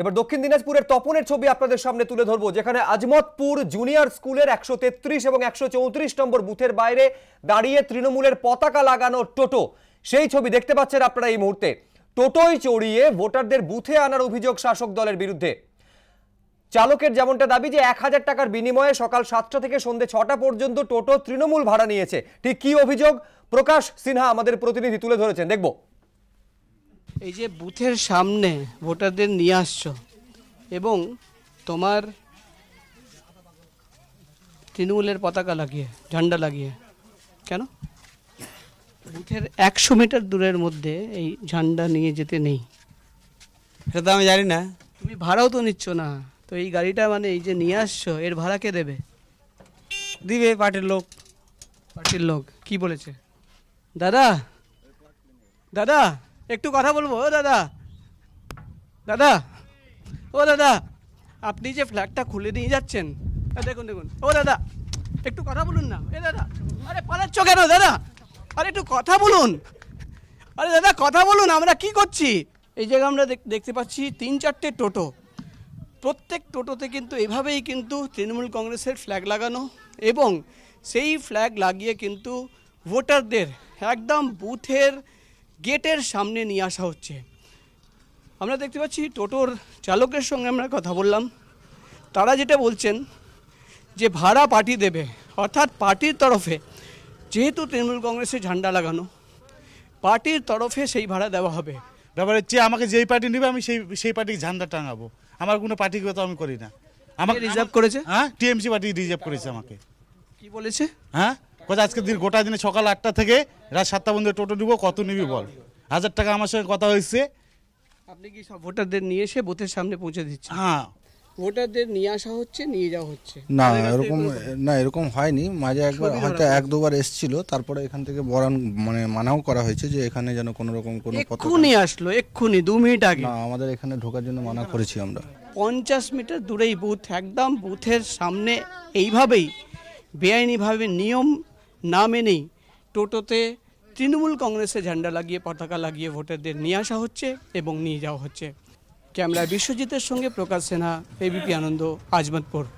এবার দক্ষিণ দিনাজপুরের তপনের ছবি আপনাদের সামনে তুলে ধরবো যেখানে আজমতপুর জুনিয়র স্কুলের একশো এবং একশো নম্বর বুথের বাইরে দাঁড়িয়ে তৃণমূলের পতাকা লাগানো টোটো সেই ছবি দেখতে পাচ্ছেন আপনারা এই মুহূর্তে টোটোই চড়িয়ে ভোটারদের বুথে আনার অভিযোগ শাসক দলের বিরুদ্ধে চালকের যেমনটা দাবি যে এক হাজার টাকার বিনিময়ে সকাল সাতটা থেকে সন্ধে ছটা পর্যন্ত টোটো তৃণমূল ভাড়া নিয়েছে ঠিক কি অভিযোগ প্রকাশ সিনহা আমাদের প্রতিনিধি তুলে ধরেছেন দেখবো এই যে বুথের সামনে ভোটারদের নিয়ে আসছো এবং তোমার তৃণমূলের পতাকা লাগিয়ে ঝান্ডা লাগিয়ে কেন বুথের একশো মিটার দূরের মধ্যে এই ঝান্ডা নিয়ে যেতে নেই সেটা তো আমি জানি না তুমি ভাড়াও তো নিচ্ছ না তো এই গাড়িটা মানে এই যে নিয়ে আসছো এর ভাড়া কে দেবে দিবে পার্টির লোক পার্টির লোক কি বলেছে দাদা দাদা একটু কথা বলবো ও দাদা দাদা ও দাদা আপনি যে ফ্ল্যাটটা খুলে নিয়ে যাচ্ছেন দেখুন দেখুন ও দাদা একটু কথা বলুন না এ দাদা আরে পালাচ্ছ কেন দাদা আরে একটু কথা বলুন আরে দাদা কথা বলুন আমরা কি করছি এই জায়গায় আমরা দেখতে পাচ্ছি তিন চারটে টোটো প্রত্যেক টোটোতে কিন্তু এভাবেই কিন্তু তৃণমূল কংগ্রেসের ফ্ল্যাগ লাগানো এবং সেই ফ্ল্যাগ লাগিয়ে কিন্তু ভোটারদের একদম বুথের গেটের সামনে নিয়ে আসা হচ্ছে আমরা দেখতে পাচ্ছি টোটোর চালকের সঙ্গে আমরা কথা বললাম তারা যেটা বলছেন যে ভাড়া পার্টি দেবে অর্থাৎ পার্টির তরফে যেহেতু তৃণমূল কংগ্রেসে ঝান্ডা লাগানো পার্টির তরফে সেই ভাড়া দেওয়া হবে ব্যাপারে যে আমাকে যেই পার্টি নেবে আমি সেই সেই পার্টির ঝান্ডা টাঙাবো আমার কোনো পার্টিগত আমি করি না আমাকে রিজার্ভ করেছে হ্যাঁ টিএমসি পার্টি রিজার্ভ করেছে আমাকে কি বলেছে হ্যাঁ কোথায় আজকে দিন গোটা দিনে সকাল আটটা থেকে রাত সাতটা পর্যন্ত টোটো নিবো কত নিবি বল হাজার টাকা আমার সঙ্গে কথা হয়েছে আপনি কি সব ভোটারদের নিয়ে এসে বুথের সামনে পৌঁছে দিচ্ছেন হ্যাঁ ভোটারদের নিয়ে আসা হচ্ছে নিয়ে যাওয়া হচ্ছে না এরকম না এরকম হয়নি মাঝে একবার হয়তো এক দুবার এসেছিল তারপরে এখান থেকে বরান মানে মানাও করা হয়েছে যে এখানে যেন কোনো রকম কোনো এক্ষুনি আসলো এক্ষুনি দু মিনিট আগে না আমাদের এখানে ঢোকার জন্য মানা করেছি আমরা পঞ্চাশ মিটার দূরেই বুথ একদম বুথের সামনে এইভাবেই বেআইনিভাবে নিয়ম না মেনেই টোটোতে তৃণমূল কংগ্রেসে ঝান্ডা লাগিয়ে পতাকা লাগিয়ে ভোটারদের নিয়ে আসা হচ্ছে এবং নিয়ে যাওয়া হচ্ছে ক্যামেরা বিশ্বজিতের সঙ্গে প্রকাশ সেনা এবিপি আনন্দ আজমতপুর